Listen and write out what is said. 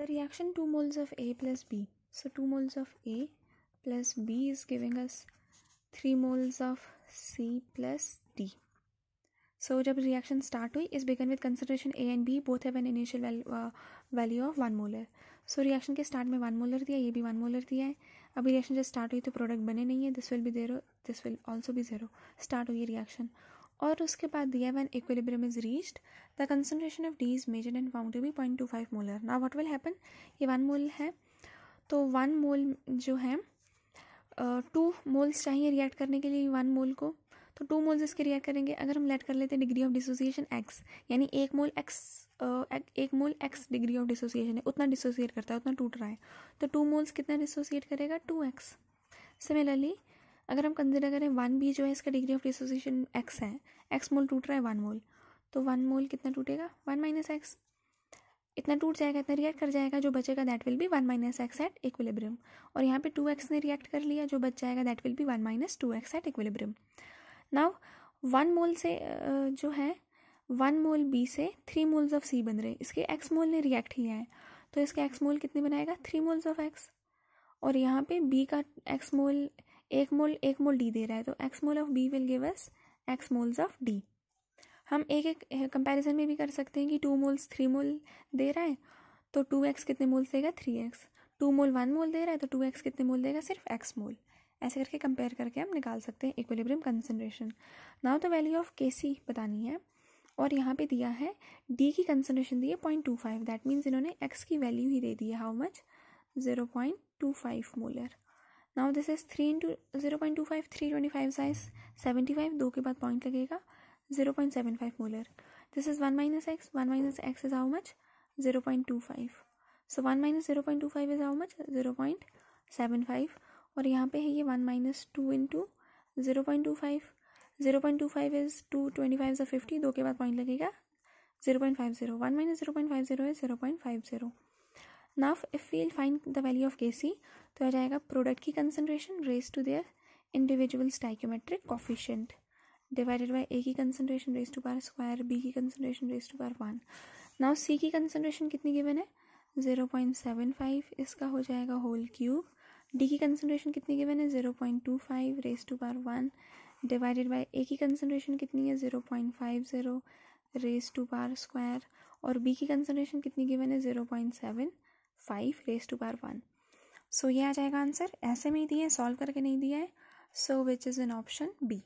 The reaction two moles of A plus B. So two moles of A plus B is giving us three moles of C plus D. So jab reaction start hui is begun with concentration A and B both have an initial value, uh, value of 1 molar. So reaction ke start mein 1 molar diya ye bhi 1 molar diya hai ab reaction jab start hui to product bane nahi hai this will be zero this will also be zero start hui reaction और उसके बाद दिया when equilibrium is reached the concentration of D is measured and found to be point two five molar ना what will happen ये one mole है तो one mole जो है टू uh, मोल्स चाहिए रिएक्ट करने के लिए वन मोल को तो टू मोल्स इसके रिएक्ट करेंगे अगर हम लेट कर लेते हैं डिग्री ऑफ डिसोसिएशन एक्स यानी एक मोल एक्स एक mole x degree of dissociation है उतना डिसोसिएट करता है उतना टूट रहा है तो टू मोल्स कितना डिसोसिएट करेगा टू एक्स सिमिलरली अगर हम कंसिडर करें वन बी जो है इसका डिग्री ऑफ डिसोसिएशन एक्स है एक्स मोल टूट रहा है वन मोल तो वन मोल कितना टूटेगा वन माइनस एक्स इतना टूट जाएगा इतना रिएक्ट कर जाएगा जो बचेगा that will be one minus x at equilibrium और यहाँ पे टू एक्स ने रिएक्ट कर लिया जो बच जाएगा that will be one minus two x at equilibrium now one mole से जो है वन मोल बी से थ्री मोल्स ऑफ सी बन रहे इसके एक्स मोल ने रिएक्ट किया है तो इसके एक्स मोल कितने बनाएगा थ्री मोल्स ऑफ एक्स और यहाँ पे बी का एक्स मोल एक मोल एक मोल डी दे रहा है तो x mole of B will give us x moles of D हम एक एक कंपैरिजन में भी कर सकते हैं कि टू मोल्स थ्री मोल दे रहा है तो टू एक्स कितने मोल्स देगा three x two mole one mole दे रहा है तो टू एक्स कितने मोल देगा सिर्फ एक्स मोल ऐसे करके कंपेयर करके हम निकाल सकते हैं equilibrium concentration now the value of K C बतानी है और यहाँ पे दिया है डी की कंसनट्रेशन दी है point two five that means इन्होंने एक्स की वैल्यू ही दे दी है how much zero point two five molar now this is three into zero point two five three twenty five size seventy five दो के बाद पॉइंट लगेगा zero point seven five molar this is one minus x one minus x is how much zero point two five so one minus zero point two five is how much zero point seven five और यहाँ पे है ये one minus two into zero point two five zero point two five is two twenty five is fifty दो के बाद point लगेगा zero point five zero one minus zero point five zero is zero point five zero नाफ if will find the value of K C तो आ जाएगा product की concentration raise to their individual stoichiometric coefficient divided by A की concentration raise to power square B की concentration raise to power one now C की concentration कितनी given है zero point seven five इसका हो जाएगा होल क्यूब डी की concentration कितनी गिवन है zero point two five raise to power one divided by A की कंसनट्रेशन कितनी है zero point five zero raise to power square और बी की कंसनट्रेशन कितनी गिवन है zero point seven five raise to power one so ये आ जाएगा आंसर ऐसे में ही दिए सॉल्व करके नहीं दिया है so which is an option B